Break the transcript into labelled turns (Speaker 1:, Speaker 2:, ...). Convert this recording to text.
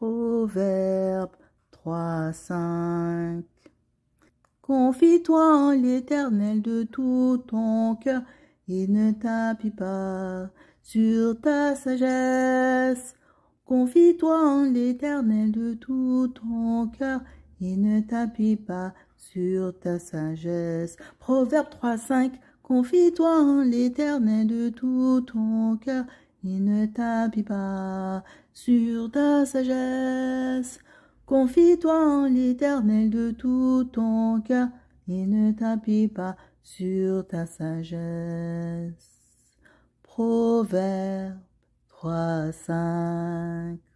Speaker 1: Proverbe 3,5. Confie-toi en l'Éternel de tout ton cœur et ne t'appuie pas sur ta sagesse. Confie-toi en l'Éternel de tout ton cœur et ne t'appuie pas sur ta sagesse. Proverbe 3,5. Confie-toi en l'Éternel de tout ton cœur il ne t'habille pas sur ta sagesse. Confie-toi en l'Éternel de tout ton cœur, Il ne t'habille pas sur ta sagesse. Proverbe 3, 5